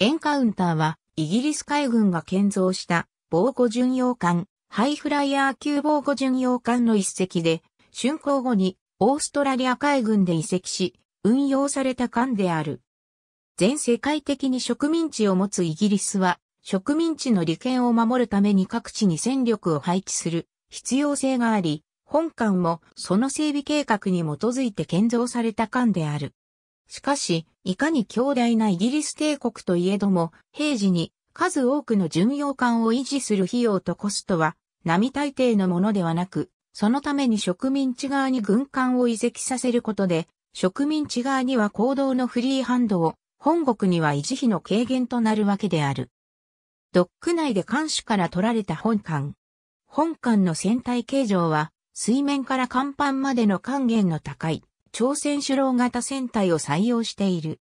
エンカウンターは、イギリス海軍が建造した防護巡洋艦、ハイフライヤー級防護巡洋艦の一隻で、竣工後にオーストラリア海軍で移籍し、運用された艦である。全世界的に植民地を持つイギリスは、植民地の利権を守るために各地に戦力を配置する必要性があり、本艦もその整備計画に基づいて建造された艦である。しかし、いかに強大なイギリス帝国といえども、平時に数多くの巡洋艦を維持する費用とコストは、並大抵のものではなく、そのために植民地側に軍艦を移籍させることで、植民地側には行動のフリーハンドを、本国には維持費の軽減となるわけである。ドック内で艦首から取られた本艦。本艦の船体形状は、水面から甲板までの還元の高い、朝鮮主郎型船体を採用している。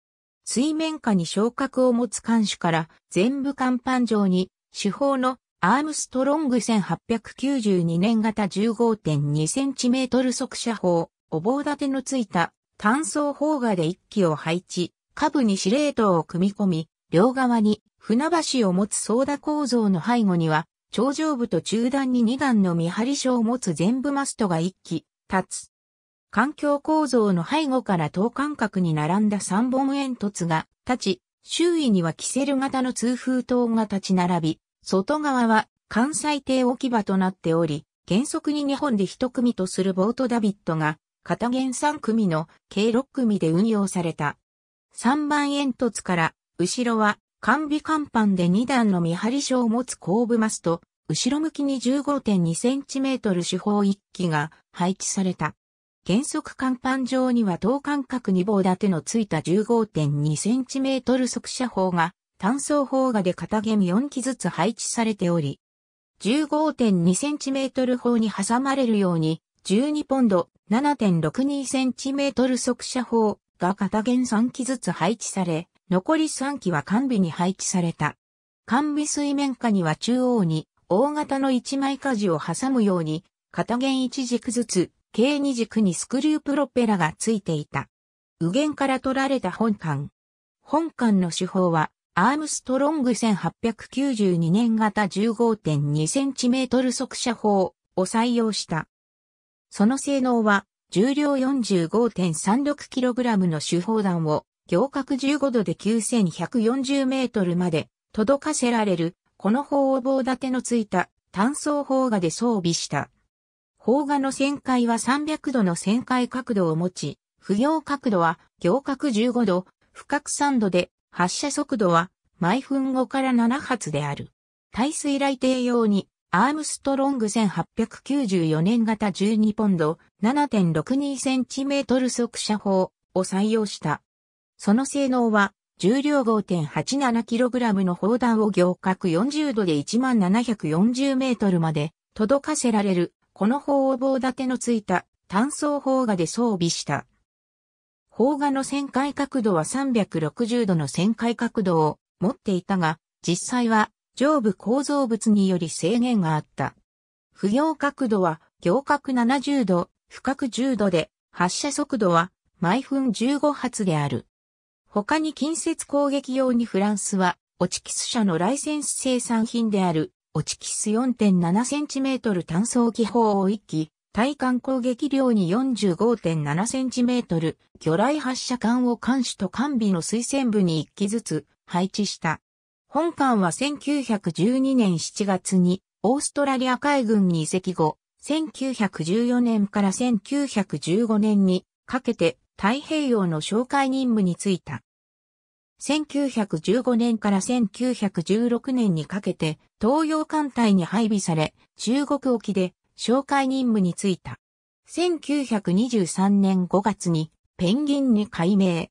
水面下に昇格を持つ艦首から全部甲板上に主砲のアームストロング1892年型 15.2cm 速射砲、お棒立てのついた単装砲画で一機を配置、下部に司令塔を組み込み、両側に船橋を持つ操舵構造の背後には、頂上部と中段に2段の見張り所を持つ全部マストが一機、立つ。環境構造の背後から等間隔に並んだ三本煙突が立ち、周囲にはキセル型の通風塔が立ち並び、外側は関西艇置き場となっており、原則に日本で一組とするボートダビットが、片原三組の計六組で運用された。三番煙突から、後ろは、完備甲板で二段の見張り所を持つ後部マスと、後ろ向きに15.2センチメートル四方一機が配置された。原則甲板上には等間隔2棒立てのついた 15.2cm 速射砲が単装砲画で片弦4機ずつ配置されており、15.2cm 砲に挟まれるように12ポンド 7.62cm 速射砲が片弦3機ずつ配置され、残り3機は完備に配置された。完備水面下には中央に大型の1枚舵を挟むように片弦1軸ずつ計2軸にスクリュープロペラがついていた。右舷から取られた本艦。本艦の手法は、アームストロング1892年型 15.2cm 速射砲を採用した。その性能は、重量 45.36kg の手砲弾を、行角15度で9140メートルまで届かせられる、この砲を棒立てのついた単装砲画で装備した邦画の旋回は300度の旋回角度を持ち、不行角度は行角15度、不角3度で発射速度は毎分5から7発である。耐水雷艇用にアームストロング1894年型12ポンド 7.62cm 速射砲を採用した。その性能は重量 5.87kg の砲弾を行角40度で1 7 4 0ルまで届かせられるこの砲を棒立てのついた単装砲画で装備した。砲画の旋回角度は360度の旋回角度を持っていたが、実際は上部構造物により制限があった。不行角度は行角70度、不角10度で、発射速度は毎分15発である。他に近接攻撃用にフランスは、オチキス社のライセンス生産品であるオチキス 4.7cm 単装機砲を1機、対艦攻撃量に 45.7cm、魚雷発射管を艦首と艦尾の推薦部に1機ずつ配置した。本艦は1912年7月にオーストラリア海軍に移籍後、1914年から1915年にかけて太平洋の哨戒任務に就いた。1915年から1916年にかけて東洋艦隊に配備され、中国沖で哨戒任務に就いた。1923年5月にペンギンに改名。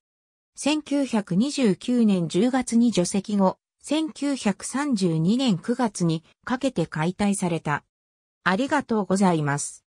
1929年10月に除籍後、1932年9月にかけて解体された。ありがとうございます。